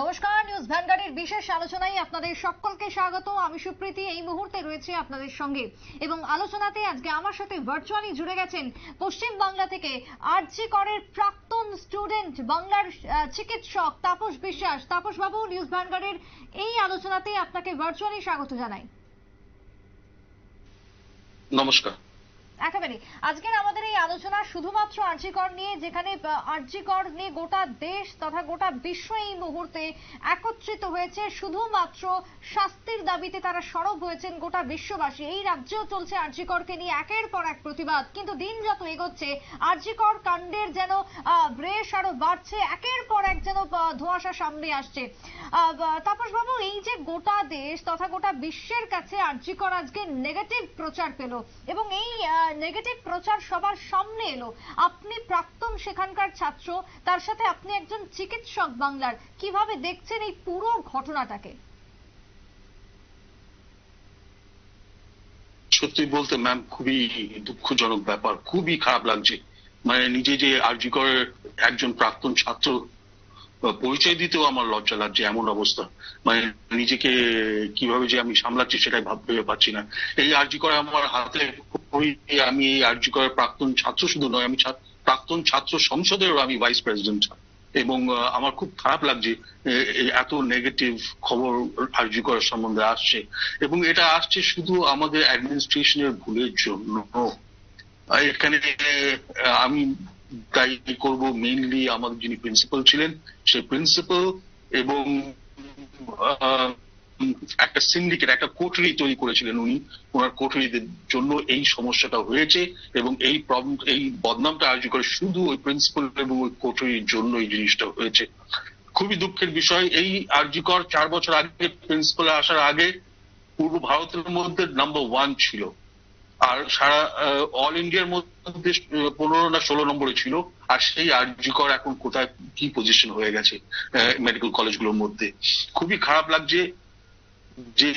নমস্কার নিউজ ভ্যানগার্ডের বিশেষ আলোচনায় আপনাদের সকলকে স্বাগত আমি সুপ্রীতি এই মুহূর্তে রয়েছে আপনাদের সঙ্গে এবং আলোচনাতে আজকে আমার সাথে ভার্চুয়ালি জুড়ে গেছেন পশ্চিম বাংলা থেকে আরজি করের প্রাক্তন স্টুডেন্ট বাংলার চিকিৎসক তাপস বিশ্বাস তাপস বাবু নিউজ ভ্যানগার্ডের এই আলোচনাতে আপনাকে ভার্চুয়ালি স্বাগত জানাই নমস্কার একেবারে আজকের আমাদের এই আলোচনা শুধুমাত্র আর্যিকর নিয়ে যেখানে আর্যিকর নিয়ে গোটা দেশ তথা গোটা বিশ্ব এই মুহূর্তে একত্রিত হয়েছে শুধুমাত্র শাস্তির দাবিতে তারা সরব হয়েছেন গোটা বিশ্ববাসী এই রাজ্যেও চলছে আর্যিকরকে নিয়ে একের পর এক প্রতিবাদ কিন্তু দিন যত এগোচ্ছে আর্যিকর কাণ্ডের যেন রেশ আরো বাড়ছে একের পর এক যেন ধোঁয়াশা সামনে আসছে তাপস বাবু এই যে গোটা দেশ তথা গোটা বিশ্বের কাছে আর্যিকর আজকে নেগেটিভ প্রচার পেল এবং এই নেগেটিভ প্রচার সবার সামনে এলো আপনি প্রাক্তন সেখানকার ছাত্র তার সাথে আপনি একজন চিকিৎসক বাংলার কিভাবে দেখছেন এই পুরো ঘটনাটাকে সত্যি বলতে ম্যাম খুবই দুঃখজনক ব্যাপার খুবই খারাপ লাগছে মানে নিজে যে আরজিকর একজন প্রাক্তন ছাত্র পরিচয় দিতেও আমার লজ্জা লাগছে এমন অবস্থা মানে নিজেকে কিভাবে যে আমি সামলাচ্ছি সেটাই ভাবতে পারছি না এই আর্জি করা আমার হাতে আমি এই আর্জি করার প্রাক্তন ছাত্র শুধু নয় আমি প্রাক্তন ছাত্র সংসদেরও আমি ভাইস প্রেসিডেন্ট এবং আমার খুব খারাপ লাগছে এত নেগেটিভ খবর আর্জি করার সম্বন্ধে আসছে এবং এটা আসছে শুধু আমাদের অ্যাডমিনিস্ট্রেশনের ভুলের জন্য এখানে আমি দায়ী করব মেইনলি আমার যিনি প্রিন্সিপাল ছিলেন সেই প্রিন্সিপাল এবং একটা সিন্ডিকেট একটা কোটরি তৈরি করেছিলেন উনি ওনার কোটরিদের জন্য এই সমস্যাটা হয়েছে এবং এই প্রবলেম এই বদনামটা আয়োজন করে শুধু ওই প্রিন্সিপাল এবং ওই কোটরির জন্য এই জিনিসটা হয়েছে খুবই দুঃখের বিষয় এই আরজিকর চার বছর আগে প্রিন্সিপাল আসার আগে পূর্ব ভারতের মধ্যে নাম্বার ওয়ান ছিল আর সারা অল ইন্ডিয়ার মধ্যে পনেরো না ষোলো নম্বরে ছিল আর সেই আর্যিকর এখন কোথায় কি পজিশন হয়ে গেছে মেডিকেল কলেজগুলোর মধ্যে খুবই খারাপ লাগছে যে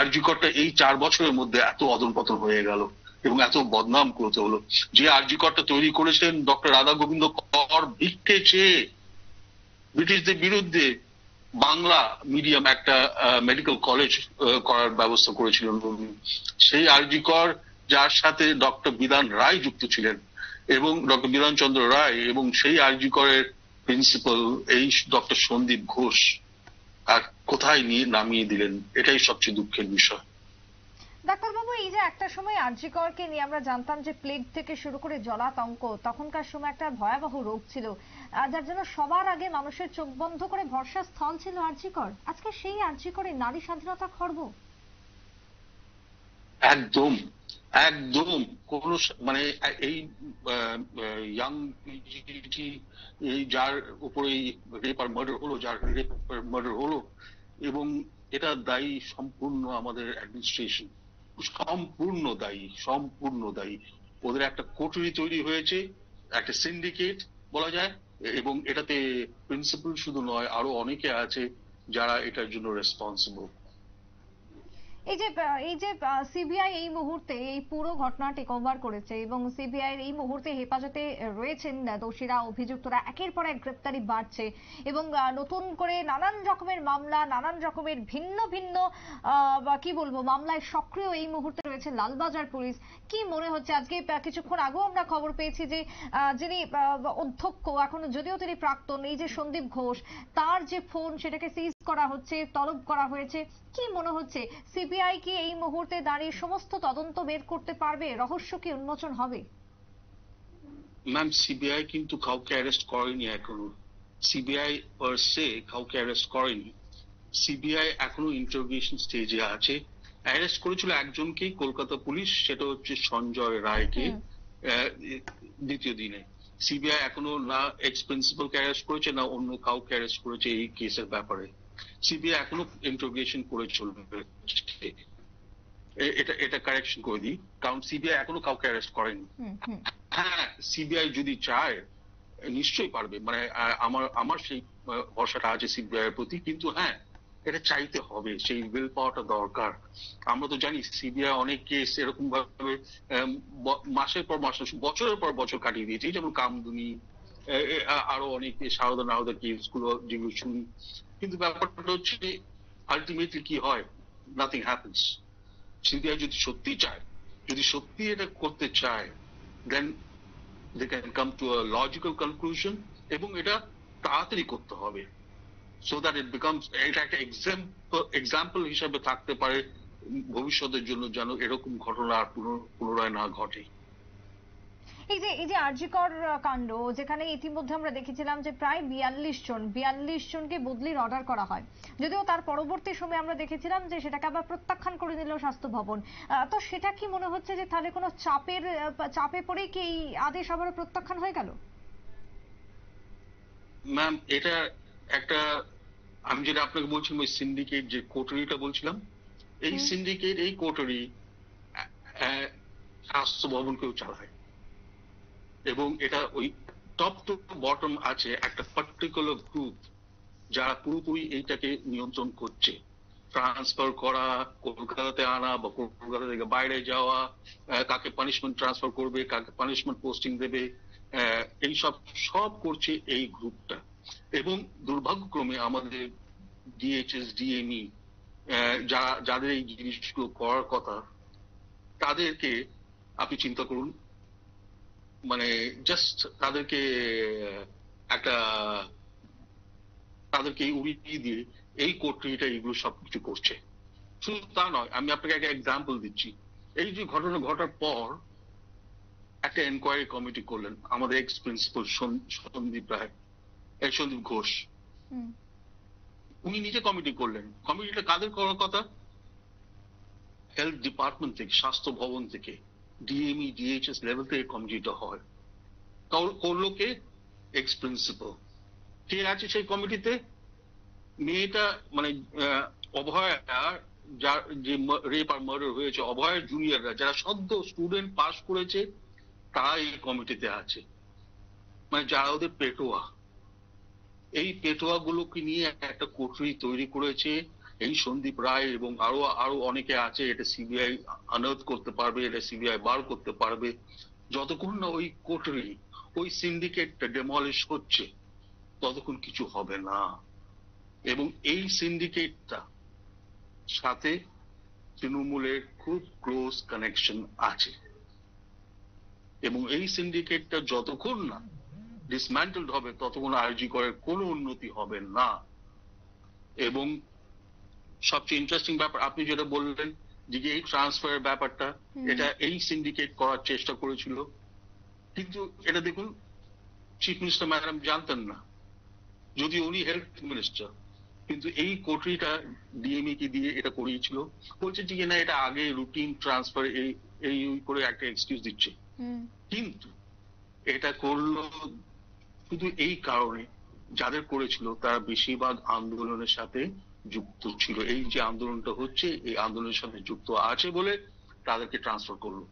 আর্যিকরটা এই চার বছরের মধ্যে এত পতন হয়ে গেল এবং এত বদনাম করতে হলো যে আর্যিকরটা তৈরি করেছেন ডক্টর রাধা গোবিন্দ কর ভিক্ষে চেয়ে ব্রিটিশদের বিরুদ্ধে বাংলা মিডিয়াম একটা মেডিকেল কলেজ করার ব্যবস্থা করেছিলেন সেই আরজিকর যার সাথে ডক্টর বিধান রায় যুক্ত ছিলেন এবং ডক্টর বিধান চন্দ্র রায় এবং সেই আরজিকরের প্রিন্সিপাল এই ডক্টর সন্দীপ ঘোষ আর কোথায় নিয়ে নামিয়ে দিলেন এটাই সবচেয়ে দুঃখের বিষয় ডাক্তার বাবু এই যে একটা সময় আরজিকরকে নিয়ে আমরা জানতাম যে প্লেগ থেকে শুরু করে জলাতঙ্ক তখনকার সময় একটা ভয়াবহ রোগ ছিল যার জন্য সবার আগে মানুষের চোখ বন্ধ করে ভরসা স্থল ছিল আরজিকর আজকে সেই আরজিকরে নারী স্বাধীনতা খর্ব একদম একদম কোন মানে এই ইয়াং পিজিটি এই যার উপরে রেপার মার্ডার হলো যার রেপার মার্ডার হলো এবং এটা দায়ী সম্পূর্ণ আমাদের অ্যাডমিনিস্ট্রেশন সম্পূর্ণ দায়ী সম্পূর্ণ দায়ী ওদের একটা কটুরি তৈরি হয়েছে একটা সিন্ডিকেট বলা যায় এবং এটাতে প্রিন্সিপাল শুধু নয় আরো অনেকে আছে যারা এটার জন্য রেসপন্সিবল এই যে এই যে সিবিআই এই মুহূর্তে এই পুরো ঘটনাটি কভার করেছে এবং সিবিআই এই মুহূর্তে হেফাজতে রয়েছেন দোষীরা অভিযুক্তরা একের পর এক গ্রেপ্তারি বাড়ছে এবং নতুন করে নানান রকমের মামলা নানান রকমের ভিন্ন ভিন্ন কি বলবো মামলায় সক্রিয় এই মুহূর্তে রয়েছে লালবাজার পুলিশ কি মনে হচ্ছে আজকে কিছুক্ষণ আগেও আমরা খবর পেয়েছি যে যিনি অধ্যক্ষ এখন যদিও তিনি প্রাক্তন এই যে সন্দীপ ঘোষ তার যে ফোন সেটাকে সিজ করা হচ্ছে তলব করা হয়েছে কি মনে হচ্ছে সিবিআই কি এই মুহূর্তে দাঁড়িয়ে সমস্ত তদন্ত বের করতে পারবে রহস্য কি উন্মোচন হবে ম্যাম সিবিআই কিন্তু কাউকে অ্যারেস্ট করেনি এখনো সিবিআই পার সে কাউকে অ্যারেস্ট করেনি সিবিআই এখনো ইন্টারভিউশন স্টেজে আছে অ্যারেস্ট করেছিল একজনকে কলকাতা পুলিশ সেটা হচ্ছে সঞ্জয় রায়কে দ্বিতীয় দিনে সিবিআই এখনো না এক্স প্রিন্সিপাল কে অ্যারেস্ট করেছে না অন্য কাউকে অ্যারেস্ট করেছে এই কেসের ব্যাপারে সিবিআই এখনো ইন্টারোগেশন করে চলবে এটা এটা কারেকশন করে দিই কারণ সিবিআই এখনো কাউকে অ্যারেস্ট করেনি হ্যাঁ সিবিআই যদি চায় নিশ্চয়ই পারবে মানে আমার আমার সেই ভরসাটা আছে সিবিআই এর প্রতি কিন্তু হ্যাঁ এটা চাইতে হবে সেই উইল পাওয়াটা দরকার আমরা তো জানি সিবিআই অনেক কেস এরকম ভাবে মাসের পর মাস বছরের পর বছর কাটিয়ে দিয়েছে যেমন কামদুনি আরো অনেক সারদা নারদা কেস গুলো যেগুলো শুনি কিন্তু ব্যাপারটা হচ্ছে আলটিমেটলি কি হয় নাথিং হ্যাপেন্স সিন্ধিয়া যদি সত্যি চায় যদি সত্যি এটা করতে চায় then they can come to a logical conclusion এবং এটা তাড়াতাড়ি করতে হবে সো দ্যাট ইট বিকামস এটা একটা এক্সাম্পল হিসাবে থাকতে পারে ভবিষ্যতের জন্য যেন এরকম ঘটনা আর পুনরায় না ঘটে এই যে এই যে আরজিকর কাণ্ড যেখানে ইতিমধ্যে আমরা দেখেছিলাম যে প্রায় বিয়াল্লিশ জন বিয়াল্লিশ জনকে বদলির অর্ডার করা হয় যদিও তার পরবর্তী সময়ে আমরা দেখেছিলাম যে সেটাকে আবার প্রত্যাখ্যান করে দিল স্বাস্থ্য ভবন তো সেটা কি মনে হচ্ছে যে তাহলে কোনো চাপের চাপে পড়ে কি এই আদেশ আবারও প্রত্যাখ্যান হয়ে গেল ম্যাম এটা একটা আমি যেটা আপনাকে বলছিলাম ওই সিন্ডিকেট যে কোটরিটা বলছিলাম এই সিন্ডিকেট এই কোটরি স্বাস্থ্য ভবনকেও চালায় এবং এটা ওই টপ টু বটম আছে একটা পার্টিকুলার গ্রুপ যারা পুরোপুরি এইটাকে নিয়ন্ত্রণ করছে ট্রান্সফার করা কলকাতাতে আনা বা কলকাতা থেকে বাইরে যাওয়া কাকে পানিশমেন্ট ট্রান্সফার করবে কাকে পানিশমেন্ট পোস্টিং দেবে এই সব সব করছে এই গ্রুপটা এবং দুর্ভাগ্যক্রমে আমাদের ডিএইচএস ডিএমই যারা যাদের এই জিনিসগুলো করার কথা তাদেরকে আপনি চিন্তা করুন মানে জাস্ট তাদেরকে একটা তাদেরকে উড়িয়ে দিয়ে এই কোর্টটা এগুলো সবকিছু করছে শুধু তা নয় আমি আপনাকে একটা এক্সাম্পল দিচ্ছি এই যে ঘটনা ঘটার পর একটা এনকোয়ারি কমিটি করলেন আমাদের এক্স প্রিন্সিপাল সন্দীপ রায় সন্দীপ ঘোষ উনি নিজে কমিটি করলেন কমিটিটা কাদের করার কথা হেলথ ডিপার্টমেন্ট থেকে স্বাস্থ্য ভবন থেকে ডিএমই ডিএইচএস লেভেল থেকে কমিটিটা হয় করলো কে এক্স প্রিন্সিপাল কে আছে সেই কমিটিতে মেয়েটা মানে অভয়া যার যে রেপ আর মার্ডার হয়েছে অভয়ের জুনিয়ররা যারা সদ্য স্টুডেন্ট পাস করেছে তারা এই কমিটিতে আছে মানে যারা ওদের পেটোয়া এই পেটোয়া গুলোকে নিয়ে একটা কোটরি তৈরি করেছে এই সন্দীপ রায় এবং আরো আরো অনেকে আছে এটা সিবিআই আনার্থ করতে পারবে এটা সিবিআই বার করতে পারবে যতক্ষণ না ওই কোটরি ওই সিন্ডিকেটটা ডেমলিশ হচ্ছে ততক্ষণ কিছু হবে না এবং এই সিন্ডিকেটটা সাথে তৃণমূলের খুব ক্লোজ কানেকশন আছে এবং এই সিন্ডিকেটটা যতক্ষণ না ডিসম্যান্টেলড হবে ততক্ষণ আরজি করে কোনো উন্নতি হবে না এবং সবচেয়ে ইন্টারেস্টিং ব্যাপার আপনি যেটা বললেন যে এই ট্রান্সফারের ব্যাপারটা এটা এই সিন্ডিকেট করার চেষ্টা করেছিল কিন্তু এটা দেখুন চিফ মিনিস্টার ম্যাডাম জানতেন না যদি উনি হেলথ মিনিস্টার কিন্তু এই কোটরিটা ডিএমই কে দিয়ে এটা করিয়েছিল বলছে যে না এটা আগে রুটিন ট্রান্সফার এই এই করে একটা এক্সকিউজ দিচ্ছে কিন্তু এটা করলো শুধু এই কারণে যাদের করেছিল তারা বেশিরভাগ আন্দোলনের সাথে যুক্ত ছিল এই যে আন্দোলনটা হচ্ছে এই আন্দোলনের সাথে যুক্ত আছে বলে তাদেরকে ট্রান্সফার করলো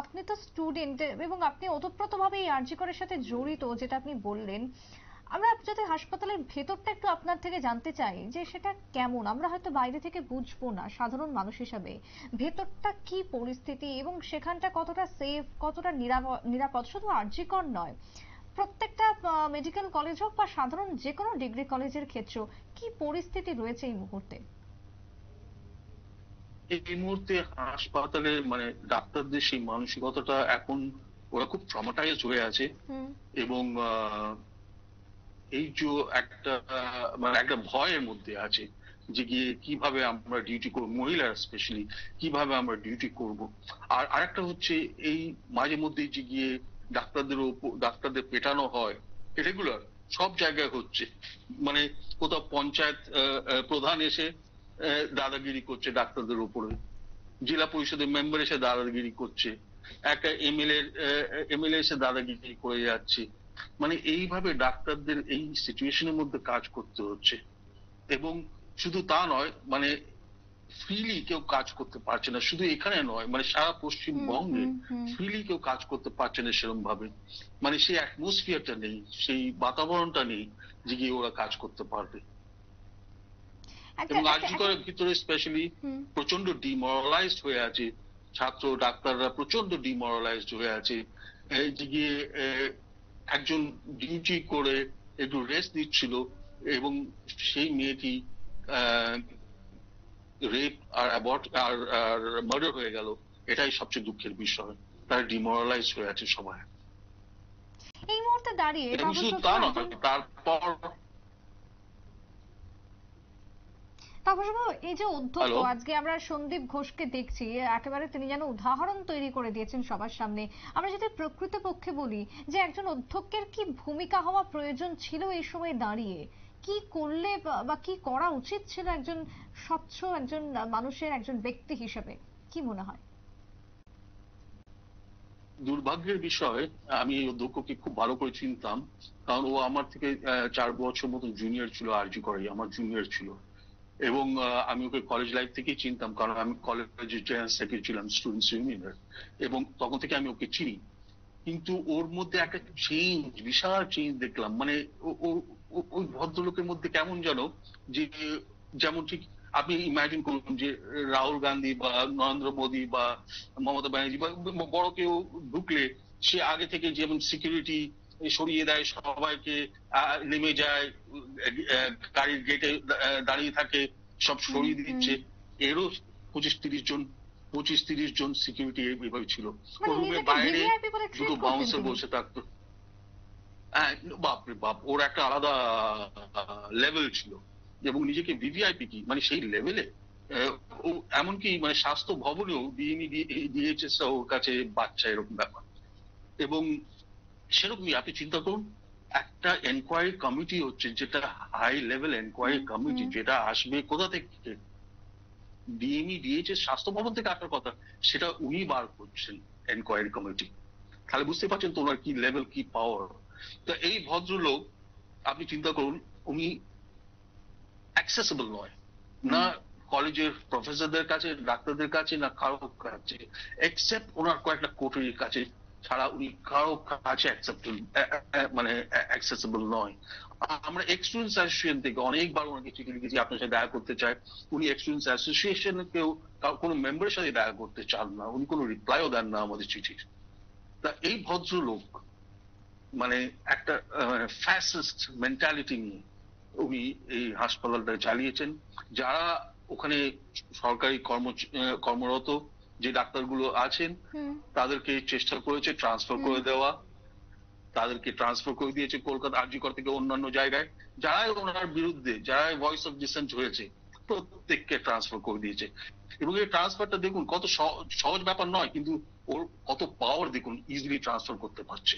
আপনি তো স্টুডেন্ট এবং আপনি ওতপ্রোতভাবে এই আরজিকরের সাথে জড়িত যেটা আপনি বললেন আমরা যদি হাসপাতালের ভেতরটা একটু আপনার থেকে জানতে চাই যে সেটা কেমন আমরা হয়তো বাইরে থেকে বুঝবো না সাধারণ মানুষ হিসাবে ভেতরটা কি পরিস্থিতি এবং সেখানটা কতটা সেফ কতটা নিরাপদ শুধু আরজিকর নয় প্রত্যেকটা মেডিকেল কলেজ হোক বা সাধারণ যে কোনো ডিগ্রি কলেজের ক্ষেত্রে কি পরিস্থিতি রয়েছে এই মুহূর্তে এই মুহূর্তে হাসপাতালে মানে ডাক্তারদের সেই মানসিকতাটা এখন ওরা খুব ট্রমাটাইজ হয়ে আছে এবং এই যে একটা মানে একটা ভয়ের মধ্যে আছে যে গিয়ে কিভাবে আমরা ডিউটি করব মহিলারা স্পেশালি কিভাবে আমরা ডিউটি করব আর আরেকটা হচ্ছে এই মাঝে মধ্যে যে গিয়ে ডাক্তারদের ডাক্তারদের পেটানো হয় রেগুলার সব জায়গায় হচ্ছে মানে কোথাও পঞ্চায়েত প্রধান এসে দাদাগিরি করছে ডাক্তারদের উপরে জেলা পরিষদের মেম্বার এসে দাদাগিরি করছে একটা এমএলএ এমএলএ এসে দাদাগিরি করে যাচ্ছে মানে এইভাবে ডাক্তারদের এই সিচুয়েশনের মধ্যে কাজ করতে হচ্ছে এবং শুধু তা নয় মানে ফ্রিলি কেউ কাজ করতে পারছে না শুধু এখানে নয় মানে সারা পশ্চিমবঙ্গে ফ্রিলি কেউ কাজ করতে পারছে না সেরম ভাবে মানে সেই অ্যাটমসফিয়ারটা নেই সেই বাতাবরণটা নেই যে গিয়ে ওরা কাজ করতে পারবে আচ্ছা, এবং আচ্ছা, ভিতরে স্পেশালি প্রচন্ড ডিমোরালাইজড হয়ে আছে ছাত্র ডাক্তাররা প্রচন্ড হয়ে আছে গিয়ে একজন ডিউটি করে একটু রেস্ট দিচ্ছিল এবং সেই মেয়েটি রেপ আর অ্যাবর্ট আর মার্ডার হয়ে গেল এটাই সবচেয়ে দুঃখের বিষয় তার ডিমোরালাইজ হয়ে আছে সবাই এই মুহূর্তে দাঁড়িয়ে শুধু তা নয় তারপর এই যে অধ্যক্ষ আজকে আমরা সন্দীপ ঘোষকে দেখছি একেবারে তিনি যেন উদাহরণ তৈরি করে দিয়েছেন সবার সামনে আমরা যদি প্রকৃতপক্ষে বলি যে একজন অধ্যক্ষের কি ভূমিকা হওয়া প্রয়োজন ছিল এই সময় দাঁড়িয়ে কি করলে বা কি করা উচিত ছিল একজন স্বচ্ছ একজন মানুষের একজন ব্যক্তি হিসেবে কি মনে হয় দুর্ভাগ্যের বিষয় আমি এই অধ্যক্ষকে খুব ভালো করে চিনতাম কারণ ও আমার থেকে চার বছর মতো জুনিয়র ছিল আরজি করে আমার জুনিয়র ছিল এবং আমি ওকে কলেজ লাইফ থেকেই চিনতাম কারণ আমি কলেজের জেনারেল সেক্রেটারি ছিলাম স্টুডেন্টস ইউনিয়নের এবং তখন থেকে আমি ওকে চিনি কিন্তু ওর মধ্যে একটা চেঞ্জ বিশাল চেঞ্জ দেখলাম মানে ও ওই ভদ্রলোকের মধ্যে কেমন যেন যে যেমন ঠিক আপনি ইমাজিন করুন যে রাহুল গান্ধী বা নরেন্দ্র মোদী বা মমতা ব্যানার্জি বা বড় কেউ ঢুকলে সে আগে থেকে যেমন সিকিউরিটি সরিয়ে দেয় সবাইকে নেমে যায় গাড়ির গেটে দাঁড়িয়ে থাকে সব সরিয়ে দিচ্ছে এরও পঁচিশ তিরিশ জন পঁচিশ তিরিশ জন সিকিউরিটি এইভাবে ছিল মানে রুমের বাইরে দুটো বাউন্সার বসে থাকতো হ্যাঁ, বাপরে বাপ ওর একটা আলাদা লেভেল ছিল এবং নিজেকে ভিভিআইপি কি মানে সেই লেভেলে এমনকি মানে স্বাস্থ্য ভবনেও বিএমই ডিএইচএস ওর কাছে বাচ্চা এরকম ব্যাপার এবং সেরকমই আপনি চিন্তা করুন একটা এনকোয়ারি কমিটি হচ্ছে যেটা হাই লেভেল এনকোয়ারি কমিটি যেটা আসবে কোথা থেকে ডিএমই ডিএইচএস স্বাস্থ্য ভবন থেকে আসার কথা সেটা উনি বার করছেন এনকোয়ারি কমিটি তাহলে বুঝতে পারছেন তো ওনার কি লেভেল কি পাওয়ার তা এই ভদ্রলোক আপনি চিন্তা করুন উনি অ্যাক্সেসিবল নয় না কলেজের প্রফেসরদের কাছে ডাক্তারদের কাছে না কারো কাছে এক্সেপ্ট ওনার কয়েকটা কোটির কাছে ছাড়া উনি কারো কাছে মানে অ্যাক্সেসিবল নয় আমরা স্টুডেন্টস অ্যাসোসিয়েশন থেকে অনেকবার ওনাকে চিঠি লিখেছি আপনার সাথে দেখা করতে চাই উনি স্টুডেন্টস অ্যাসোসিয়েশন কেউ কোনো মেম্বারের সাথে দেখা করতে চান না উনি কোনো রিপ্লাইও দেন না আমাদের চিঠির তা এই ভদ্রলোক মানে একটা ফ্যাসিস্ট মেন্টালিটি নিয়ে উনি এই হাসপাতালটা চালিয়েছেন যারা ওখানে সরকারি কর্ম কর্মরত যে ডাক্তারগুলো আছেন তাদেরকে চেষ্টা করেছে ট্রান্সফার করে দেওয়া তাদেরকে ট্রান্সফার করে দিয়েছে কলকাতা আরজিকর থেকে অন্যান্য জায়গায় যারাই ওনার বিরুদ্ধে যারাই ভয়েস অফ ডিসেন্ট হয়েছে প্রত্যেককে ট্রান্সফার করে দিয়েছে এবং এই ট্রান্সফারটা দেখুন কত সহজ ব্যাপার নয় কিন্তু ওর কত পাওয়ার দেখুন ইজিলি ট্রান্সফার করতে পারছে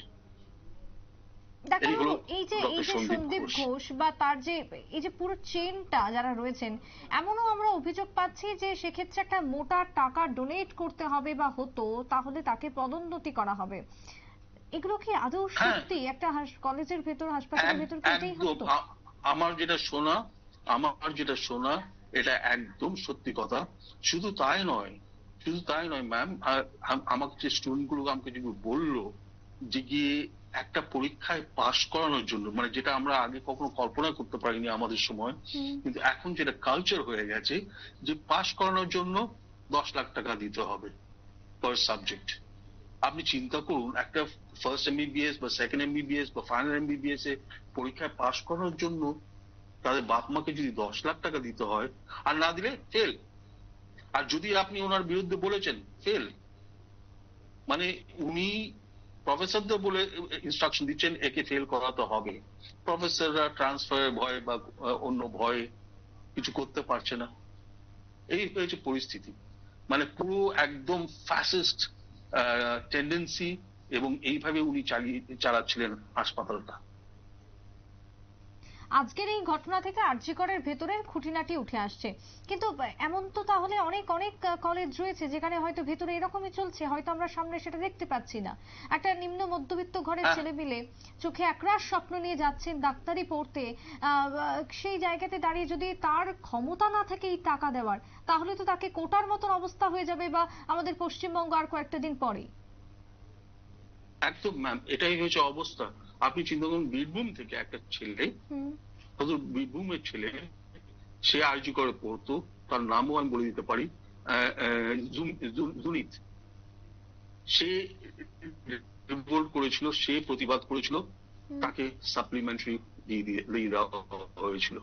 এই যে এই যে সন্দীপ ঘোষ বা তার যে এই যে পুরো চেনটা যারা রয়েছেন এমনও আমরা অভিযোগ পাচ্ছি যে সেক্ষেত্রে একটা মোটা টাকা ডোনেট করতে হবে বা হতো তাহলে তাকে পদোন্নতি করা হবে এগুলো কি আদৌ হ্যাঁ। সত্যি একটা কলেজের ভেতর হাসপাতালের ভেতর কি এটাই হতো আমার যেটা শোনা আমার যেটা শোনা এটা একদম সত্যি কথা শুধু তাই নয় শুধু তাই নয় ম্যাম আমাকে যে স্টুডেন্ট গুলো আমাকে যেগুলো বললো যে গিয়ে একটা পরীক্ষায় পাশ করানোর জন্য মানে যেটা আমরা আগে কখনো কল্পনা করতে পারিনি আমাদের সময় কিন্তু এখন যেটা কালচার হয়ে গেছে যে পাশ করানোর জন্য দশ লাখ টাকা দিতে হবে পার সাবজেক্ট আপনি চিন্তা করুন একটা ফার্স্ট এমবিবিএস বা সেকেন্ড এমবিবিএস বা ফাইনাল এমবিবিএস এ পরীক্ষায় পাশ করানোর জন্য তাদের বাপ মাকে যদি দশ লাখ টাকা দিতে হয় আর না দিলে ফেল আর যদি আপনি ওনার বিরুদ্ধে বলেছেন ফেল মানে উনি প্রফেসরদের বলে ইনস্ট্রাকশন দিচ্ছেন একে ফেল করাতে হবে প্রফেসররা ট্রান্সফারের ভয় বা অন্য ভয় কিছু করতে পারছে না এই হয়েছে পরিস্থিতি মানে পুরো একদম ফ্যাসিস্ট টেন্ডেন্সি এবং এইভাবে উনি চালিয়ে চালাচ্ছিলেন হাসপাতালটা আজকের এই ঘটনা থেকে আর্যিকরের ভেতরে খুঁটিনাটি উঠে আসছে কিন্তু এমন তো তাহলে অনেক অনেক কলেজ রয়েছে যেখানে হয়তো ভেতরে এরকমই চলছে হয়তো আমরা সামনে সেটা দেখতে পাচ্ছি না একটা নিম্ন মধ্যবিত্ত ঘরের হ্যাঁ। মিলে চোখে একরাশ স্বপ্ন নিয়ে যাচ্ছেন ডাক্তারি পড়তে সেই জায়গাতে দাঁড়িয়ে যদি তার ক্ষমতা না থাকে এই টাকা দেওয়ার তাহলে তো তাকে কোটার মতন অবস্থা হয়ে যাবে বা আমাদের পশ্চিমবঙ্গ আর কয়েকটা দিন পরে একদম ম্যাম এটাই হয়েছে অবস্থা আপনি চিন্তা করুন বীরভূম থেকে একটা ছেলে হজর বীরভূমের ছেলে সে আইজি করে পড়তো তার নামও আমি বলে দিতে পারি জুনিত সে রিভোল্ট করেছিল সে প্রতিবাদ করেছিল তাকে সাপ্লিমেন্টারি দিয়ে দেওয়া হয়েছিল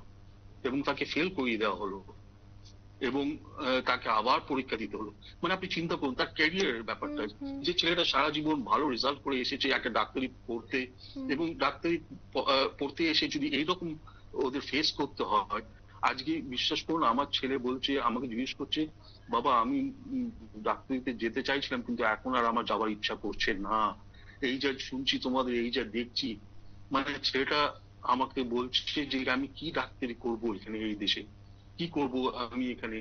এবং তাকে ফেল করিয়ে দেওয়া হলো এবং তাকে আবার পরীক্ষা দিতে হলো মানে আপনি চিন্তা করুন তার ক্যারিয়ারের ব্যাপারটা যে ছেলেটা সারা জীবন ভালো রেজাল্ট করে এসেছে একটা ডাক্তারি পড়তে এবং ডাক্তারি পড়তে এসে যদি এইরকম ওদের ফেস করতে হয় আজকে বিশ্বাস করুন আমার ছেলে বলছে আমাকে জিজ্ঞেস করছে বাবা আমি ডাক্তারিতে যেতে চাইছিলাম কিন্তু এখন আর আমার যাওয়ার ইচ্ছা করছে না এই যা শুনছি তোমাদের এই যা দেখছি মানে ছেলেটা আমাকে বলছে যে আমি কি ডাক্তারি করব এখানে এই দেশে কি করব আমি এখানে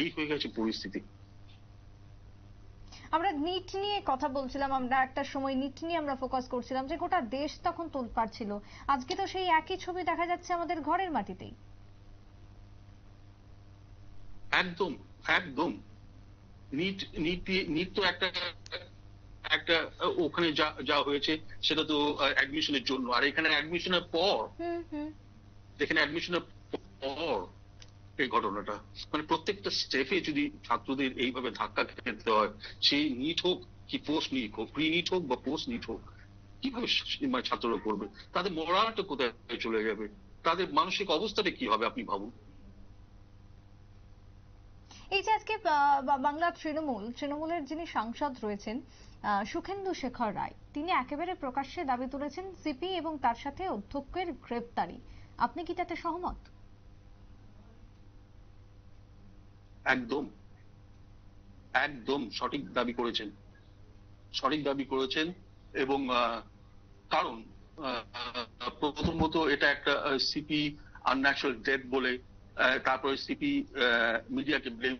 এই হয়ে গেছে পরিস্থিতি আমরা নিট নিয়ে কথা বলছিলাম আমরা একটা সময় নিট নিয়ে আমরা ফোকাস করছিলাম যে গোটা দেশ তখন তোলপাড় ছিল আজকে তো সেই একই ছবি দেখা যাচ্ছে আমাদের ঘরের মাটিতেই একদম একদম নিট নিট নিট তো একটা একটা ওখানে যা যা হয়েছে সেটা তো অ্যাডমিশনের জন্য আর এখানে অ্যাডমিশনের পর হুম হুম এখানে অ্যাডমিশনের পর এই ঘটনাটা মানে প্রত্যেকটা স্টেপে যদি ছাত্রদের এইভাবে ধাক্কা খেতে হয় সেই নিট হোক কি পোস্ট নিট হোক প্রি নিট হোক বা পোস্ট নিট হোক কিভাবে মানে ছাত্ররা করবে তাদের মরালটা কোথায় চলে যাবে তাদের মানসিক অবস্থাটা কি হবে আপনি ভাবুন এই যে আজকে বাংলা তৃণমূল তৃণমূলের যিনি সাংসদ রয়েছেন সুখেন্দু শেখর রায় তিনি একেবারে প্রকাশ্যে দাবি তুলেছেন সিপি এবং তার সাথে অধ্যক্ষের গ্রেপ্তারি আপনি কি তাতে সহমত একদম একদম সঠিক দাবি করেছেন সঠিক দাবি করেছেন এবং কারণ প্রথমত এটা একটা সিপি আনন্যাচারাল ডেথ বলে তারপরে সিপি মিডিয়াকে ব্লেম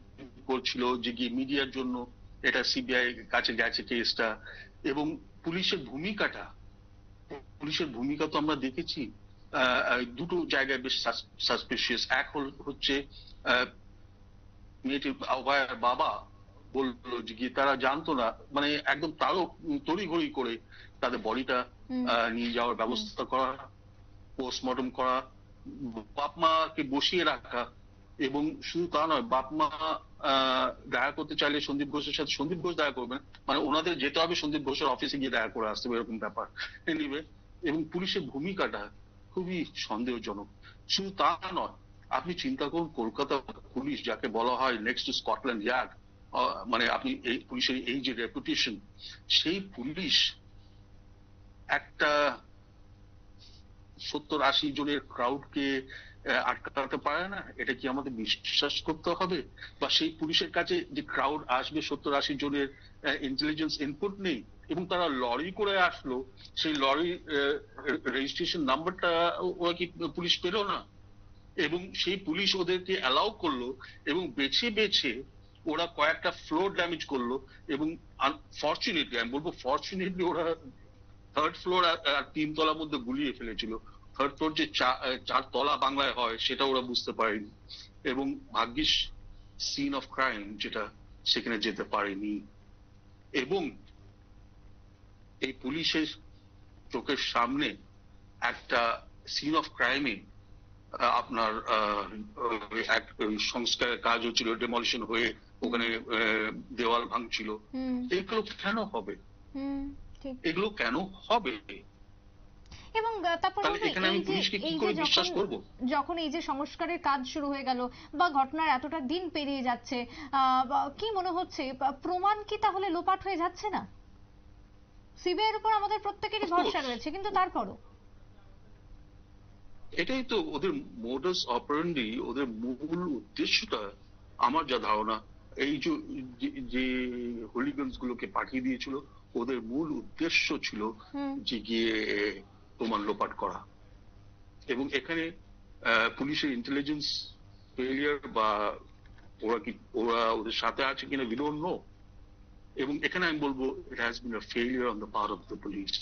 করছিল যে কি মিডিয়ার জন্য এটা সিবিআই কাছে গেছে কেসটা এবং পুলিশের ভূমিকাটা পুলিশের ভূমিকা তো আমরা দেখেছি দুটো জায়গায় বেশ সাসপিশিয়াস এক হচ্ছে মেয়েটি ভাইয়ের বাবা বললো যে গিয়ে তারা জানতো না মানে একদম তারও তড়িঘড়ি করে তাদের বডিটা নিয়ে যাওয়ার ব্যবস্থা করা পোস্টমর্টম করা বাপ মাকে বসিয়ে রাখা এবং শুধু তা নয় বাপ মা দেখা করতে চাইলে সন্দীপ ঘোষের সাথে সন্দীপ ঘোষ দেখা করবেন মানে ওনাদের যেতে হবে সন্দীপ ঘোষের অফিসে গিয়ে দেখা করে আসতে হবে এরকম ব্যাপার এনিবে এবং পুলিশের ভূমিকাটা খুবই সন্দেহজনক শুধু তা নয় আপনি চিন্তা করুন কলকাতা পুলিশ যাকে বলা হয় নেক্সট টু স্কটল্যান্ড ইয়ার্ড মানে আপনি এই পুলিশের এই যে রেপুটেশন সেই পুলিশ একটা সত্তর আশি জনের ক্রাউডকে আটকাতে পারে না এটা কি আমাদের বিশ্বাস করতে হবে বা সেই পুলিশের কাছে যে ক্রাউড আসবে সত্তর আশি জনের ইন্টেলিজেন্স ইনপুট নেই এবং তারা লরি করে আসলো সেই লরি রেজিস্ট্রেশন নাম্বারটা ওরা কি পুলিশ পেলো না এবং সেই পুলিশ ওদেরকে অ্যালাউ করলো এবং বেছে বেছে ওরা কয়েকটা ফ্লোর ড্যামেজ করলো এবং ফরচুনেটলি আমি বলবো ফর্চুনেটলি ওরা থার্ড ফ্লোর আর তিন তলার মধ্যে গুলিয়ে ফেলেছিল থার্ড ফ্লোর যে চার তলা বাংলায় হয় সেটা ওরা বুঝতে পারেনি এবং ভাগ্যিস সিন অফ ক্রাইম যেটা সেখানে যেতে পারেনি এবং এই পুলিশের চোখের সামনে একটা সিন অফ ক্রাইমে আপনার এক সংস্কারের কাজ হচ্ছিল ডেমলিশন হয়ে ওখানে দেওয়াল ভাঙছিল এগুলো কেন হবে এগুলো কেন হবে এবং তারপর যখন এই যে সংস্কারের কাজ শুরু হয়ে গেল বা ঘটনার এতটা দিন পেরিয়ে যাচ্ছে কি মনে হচ্ছে প্রমাণ কি তাহলে লোপাট হয়ে যাচ্ছে না সিবিআই এর উপর আমাদের প্রত্যেকেরই ভরসা রয়েছে কিন্তু তারপরও এটাই তো ওদের মোডাস অপারেন্ডি ওদের মূল উদ্দেশ্যটা আমার যা ধারণা এই যে হলিগঞ্জ গুলোকে পাঠিয়ে দিয়েছিল ওদের মূল উদ্দেশ্য ছিল যে গিয়ে প্রমাণ লোপাট করা এবং এখানে পুলিশের ইন্টেলিজেন্স ফেলিয়ার বা ওরা কি ওরা ওদের সাথে আছে কিনা উই ডোন্ট নো এবং এখানে আমি বলবো it has been a failure on the part of the police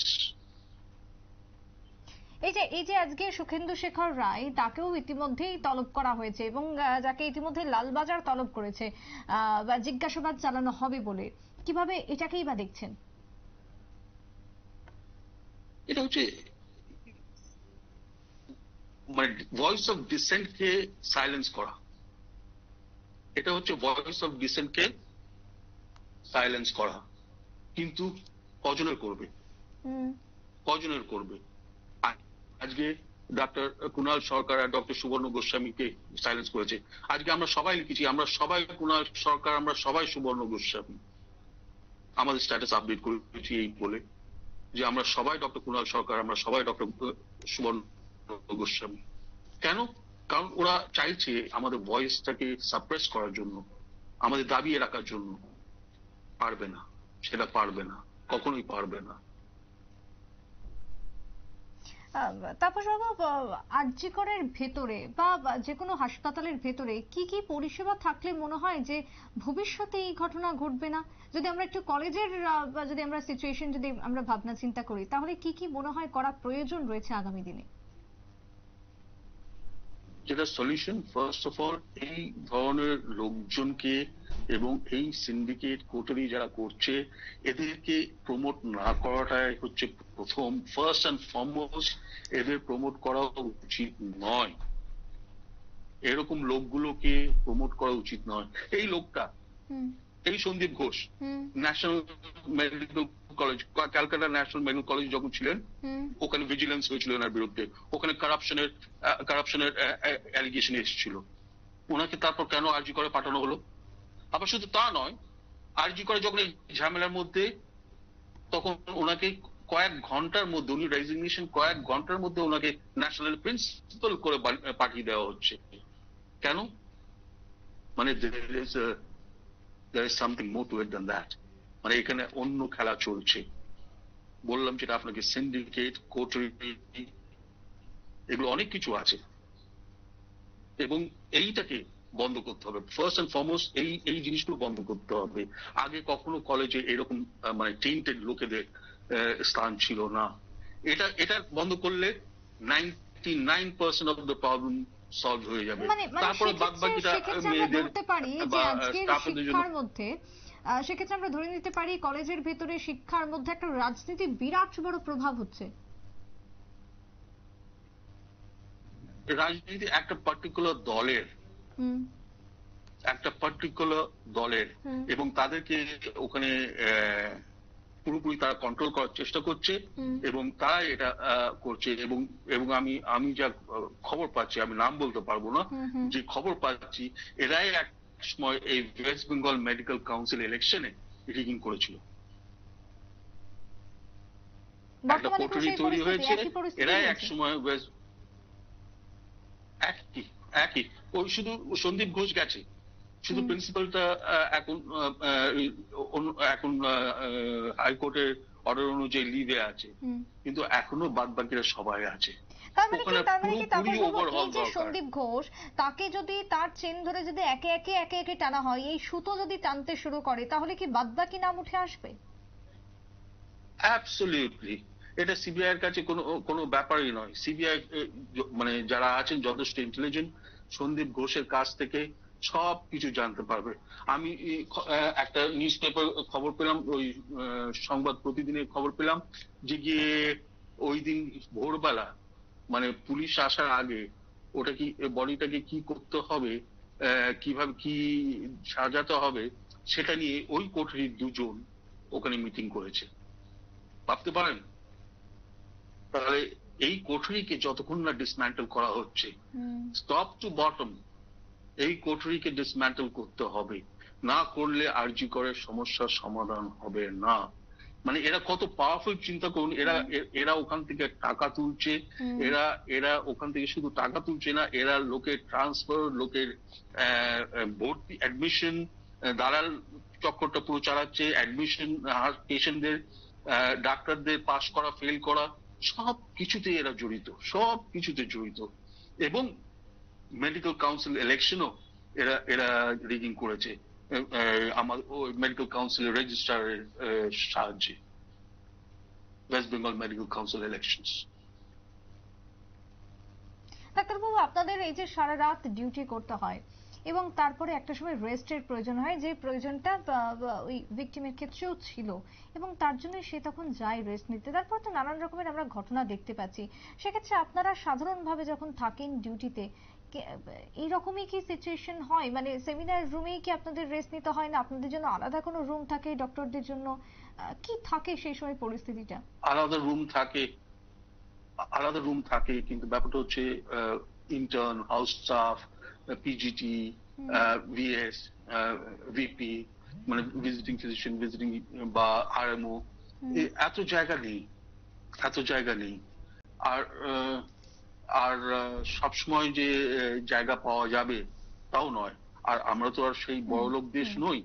এই যে এই যে আজকে সুখেন্দু শেখর রায় তাকেও ইতিমধ্যেই তলব করা হয়েছে এবং যাকে ইতিমধ্যে লালবাজার তলব করেছে বা জিজ্ঞাসাবাদ চালানো হবে বলে কিভাবে এটাকেই বা দেখছেন এটা হচ্ছে মানে ভয়েস অফ ডিসেন্ট কে সাইলেন্স করা এটা হচ্ছে ভয়েস অফ ডিসেন্ট কে সাইলেন্স করা কিন্তু কজনের করবে কজনের করবে আজকে ডাক্তার কুণাল সরকার আর ডক্টর সুবর্ণ গোস্বামীকে সাইলেন্স করেছে আজকে আমরা সবাই লিখেছি আমরা সবাই কুণাল সরকার আমরা সবাই সুবর্ণ গোস্বামী আমাদের স্ট্যাটাস আপডেট করেছি এই বলে যে আমরা সবাই ডক্টর কুণাল সরকার আমরা সবাই ডক্টর সুবর্ণ গোস্বামী কেন কারণ ওরা চাইছে আমাদের ভয়েসটাকে সাপ্রেস করার জন্য আমাদের দাবিয়ে রাখার জন্য পারবে না সেটা পারবে না কখনোই পারবে না তাপস বাবু আরজিকরের ভেতরে বা যে কোনো হাসপাতালের ভেতরে কি কি পরিষেবা থাকলে মনে হয় যে ভবিষ্যতে এই ঘটনা ঘটবে না যদি আমরা একটু কলেজের যদি আমরা সিচুয়েশন যদি আমরা ভাবনা চিন্তা করি তাহলে কি কি মনে হয় করা প্রয়োজন রয়েছে আগামী দিনে যেটা সলিউশন ফার্স্ট অফ অল এই ধরনের লোকজনকে এবং এই সিন্ডিকেট কোটারি যারা করছে এদেরকে প্রমোট না করাটাই হচ্ছে প্রথম ফার্স্ট অ্যান্ড ফরমোস্ট এদের প্রমোট করা উচিত নয় এরকম লোকগুলোকে প্রমোট করা উচিত নয় এই লোকটা এই Sandip Ghosh national medical college Calcutta national medical college যখন ছিলেন ওখানে ভিজিলেন্স হয়েছিল ওনার বিরুদ্ধে ওখানে কারাপশনের কারাপশনের অ্যালিগেশন এসেছিল ওনাকে তারপর কেন আর্জি করে পাঠানো হলো আবার শুধু তা নয় আরজি করে যখন ঝামেলার মধ্যে তখন ওনাকে কয়েক ঘন্টার মধ্যে উনি রেজিগনেশন কয়েক ঘন্টার মধ্যে ওনাকে ন্যাশনাল প্রিন্সিপাল করে পাঠিয়ে দেওয়া হচ্ছে কেন মানে something more to than that মানে এখানে অন্য খেলা চলছে বললাম যেটা আপনাকে সিন্ডিকেট কোটরি এগুলো অনেক কিছু আছে এবং এইটাকে বন্ধ করতে হবে ফার্স্ট অ্যান্ড ফরমোস্ট এই এই জিনিসগুলো বন্ধ করতে হবে আগে কখনো কলেজে এরকম মানে টেন্টেড লোকেদের স্থান ছিল না এটা এটা বন্ধ করলে ninety nine percent of the problem solve হয়ে যাবে মানে, মানে তারপরে বাদ বাকিটা মেয়েদের মধ্যে সেক্ষেত্রে আমরা ধরে নিতে পারি কলেজের ভেতরে শিক্ষার মধ্যে একটা রাজনীতি বিরাট বড় প্রভাব হচ্ছে রাজনীতি একটা পার্টিকুলার দলের একটা পার্টিকুলার দলের এবং তাদেরকে ওখানে পুরোপুরি তারা কন্ট্রোল করার চেষ্টা করছে এবং তারা এটা করছে এবং এবং আমি আমি যা খবর পাচ্ছি আমি নাম বলতে পারবো না যে খবর পাচ্ছি এরাই এক সময় এই ওয়েস্ট বেঙ্গল মেডিকেল কাউন্সিল ইলেকশনে রিগিং করেছিল একটা পটরি তৈরি হয়েছে এরাই এক সময় ওয়েস্ট একই একই ওই শুধু সন্দীপ ঘোষ গেছে শুধু প্রিন্সিপালটা এখন এখন হাইকোর্টের অর্ডার অনুযায়ী লিভে আছে কিন্তু এখনো বাদ বাকিরা সবাই আছে মানে মানে সন্দীপ ঘোষ তাকে যদি তার চেন ধরে যদি একে একে একে একে টানা হয় এই সুতো যদি টানতে শুরু করে তাহলে কি বাদবাকি নাম উঠে আসবে অ্যাবসলিউটলি এটা সিবিআই এর কাছে কোনো কোনো ব্যাপারই নয় সিবিআই মানে যারা আছেন যথেষ্ট ইন্টেলিজেন্ট সন্দীপ ঘোষের কাছ থেকে সব কিছু জানতে পারবে আমি একটা নিউজ পেপার খবর পেলাম ওই সংবাদ প্রতিদিনের খবর পেলাম যে গিয়ে ওই দিন ভোরবেলা মানে পুলিশ আসার আগে ওটা কি বডিটাকে কি করতে হবে কিভাবে কি সাজাতে হবে সেটা নিয়ে ওই কোঠরির দুজন ওখানে মিটিং করেছে ভাবতে পারেন তাহলে এই কোঠরিকে যতক্ষণ না ডিসম্যান্টেল করা হচ্ছে টপ টু বটম এই কোঠরিকে ডিসম্যান্টেল করতে হবে না করলে আরজি করে সমস্যার সমাধান হবে না মানে এরা কত পাওয়ারফুল চিন্তা করুন এরা এরা ওখান থেকে টাকা তুলছে এরা এরা ওখান থেকে শুধু টাকা তুলছে না এরা লোকের ট্রান্সফার লোকের ভর্তি অ্যাডমিশন দালাল চক্করটা পুরো চালাচ্ছে অ্যাডমিশন পেশেন্টদের ডাক্তারদের পাস করা ফেল করা সব কিছুতে এরা জড়িত সব কিছুতে জড়িত এবং মেডিকেল কাউন্সিল ইলেকশনও এরা এরা রিগিং করেছে আমার মেডিকেল কাউন্সিল রেজিস্ট্রারের সাহায্যে West Bengal medical council elections ডাক্তারবাবু আপনাদের এই যে সারা রাত ডিউটি করতে হয় এবং তারপরে একটা সময় রেস্টের প্রয়োজন হয় যে প্রয়োজনটা ওই ভিকটিমের ক্ষেত্রেও ছিল এবং তার জন্য সে তখন যায় রেস্ট নিতে তারপর তো নানান রকমের আমরা ঘটনা দেখতে পাচ্ছি সেক্ষেত্রে আপনারা সাধারণভাবে যখন থাকেন ডিউটিতে এইরকমই কি সিচুয়েশন হয় মানে সেমিনার রুমেই কি আপনাদের রেস্ট নিতে হয় না আপনাদের জন্য আলাদা কোনো রুম থাকে ডক্টরদের জন্য কি থাকে সেই সময় পরিস্থিতিটা আলাদা রুম থাকে আলাদা রুম থাকে কিন্তু ব্যাপারটা হচ্ছে intern house staff PGT, hmm. uh, VS, uh, VP, মানে ভিজিটিং ফিজিশিয়ান ভিজিটিং বা আরএমও এত জায়গা নেই এত জায়গা নেই আর আর সব সময় যে জায়গা পাওয়া যাবে তাও নয় আর আমরা তো আর সেই বড় লোক দেশ নই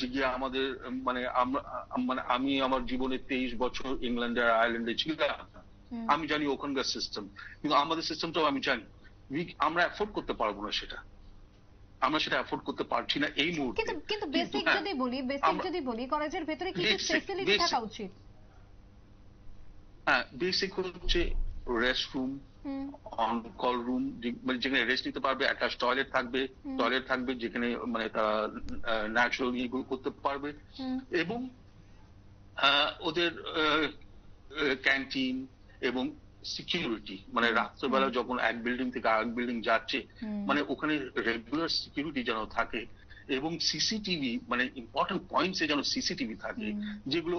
যে গিয়ে আমাদের মানে আমরা মানে আমি আমার জীবনে তেইশ বছর ইংল্যান্ডে আর আয়ারল্যান্ডে ছিলাম আমি জানি ওখানকার সিস্টেম কিন্তু আমাদের সিস্টেমটাও আমি জানি আমরা অ্যাফোর্ড করতে পারবো না সেটা আমরা সেটা অ্যাফোর্ড করতে পারছি না এই মুহূর্তে কিন্তু কিন্তু বেসিক হ্যাঁ, যদি বলি বেসিক যদি বলি কলেজের ভেতরে কি ফ্যাসিলিটি থাকা উচিত হ্যাঁ বেসিক হচ্ছে রেস্টরুম কল রুম মানে যেখানে রেস্ট নিতে পারবে অ্যাটাচ টয়লেট থাকবে টয়লেট থাকবে যেখানে মানে তারা ন্যাচারাল ইয়েগুলো করতে পারবে এবং ওদের ক্যান্টিন এবং সিকিউরিটি মানে রাত্রেবেলা যখন এক বিল্ডিং থেকে আরেক বিল্ডিং যাচ্ছে মানে ওখানে রেগুলার সিকিউরিটি যেন থাকে এবং সিসিটিভি মানে ইম্পর্টেন্ট পয়েন্টস এ যেন সিসিটিভি থাকে যেগুলো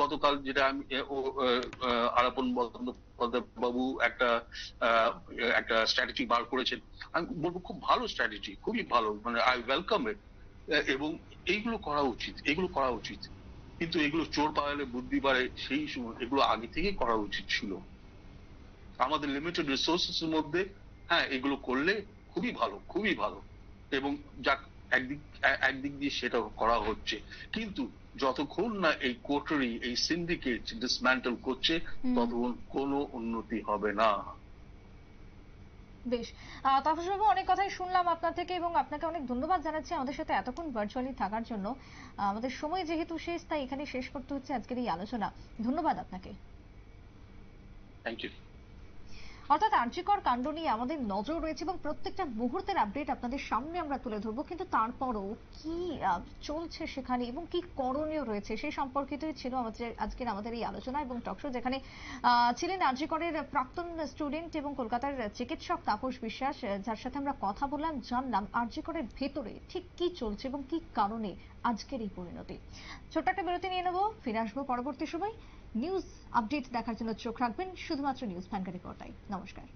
গতকাল যেটা আমি আরাপন বাবু একটা একটা স্ট্র্যাটেজি বার করেছেন আমি বলবো খুব ভালো স্ট্র্যাটেজি খুবই ভালো মানে আই ওয়েলকাম ইট এবং এইগুলো করা উচিত এগুলো করা উচিত কিন্তু এগুলো চোর পাওয়ালে বুদ্ধি বাড়ে সেই সময় এগুলো আগে থেকে করা উচিত ছিল আমাদের লিমিটেড রিসোর্সেস এর মধ্যে হ্যাঁ এগুলো করলে খুবই ভালো খুবই ভালো এবং যাক একদিক একদিক দিয়ে সেটা করা হচ্ছে কিন্তু যতক্ষণ না এই কোটারি এই সিন্ডিকেট ডিসম্যান্টেল করছে ততক্ষণ কোনো উন্নতি হবে না বেশ বাবু অনেক কথাই শুনলাম আপনার থেকে এবং আপনাকে অনেক ধন্যবাদ জানাচ্ছি আমাদের সাথে এতক্ষণ ভার্চুয়ালি থাকার জন্য আমাদের সময় যেহেতু শেষ তাই এখানে শেষ করতে হচ্ছে আজকের এই আলোচনা ধন্যবাদ আপনাকে থ্যাংক ইউ অর্থাৎ আর্যিকর কাণ্ড নিয়ে আমাদের নজর রয়েছে এবং প্রত্যেকটা মুহূর্তের আপডেট আপনাদের সামনে আমরা তুলে ধরবো কিন্তু তারপরও কি চলছে সেখানে এবং কি করণীয় রয়েছে সেই সম্পর্কিতই ছিল আমাদের আজকের আমাদের এই আলোচনা এবং টকশো যেখানে ছিলেন আর্যিকরের প্রাক্তন স্টুডেন্ট এবং কলকাতার চিকিৎসক তাপস বিশ্বাস যার সাথে আমরা কথা বললাম জানলাম আর্যিকরের ভেতরে ঠিক কি চলছে এবং কি কারণে আজকের এই পরিণতি ছোট্ট একটা বিরতি নিয়ে নেবো ফিরে আসবো পরবর্তী সময় নিউজ আপডেট দেখার জন্য চোখ রাখবেন শুধুমাত্র নিউজ ভ্যাঙ্গারি পর্দায় নমস্কার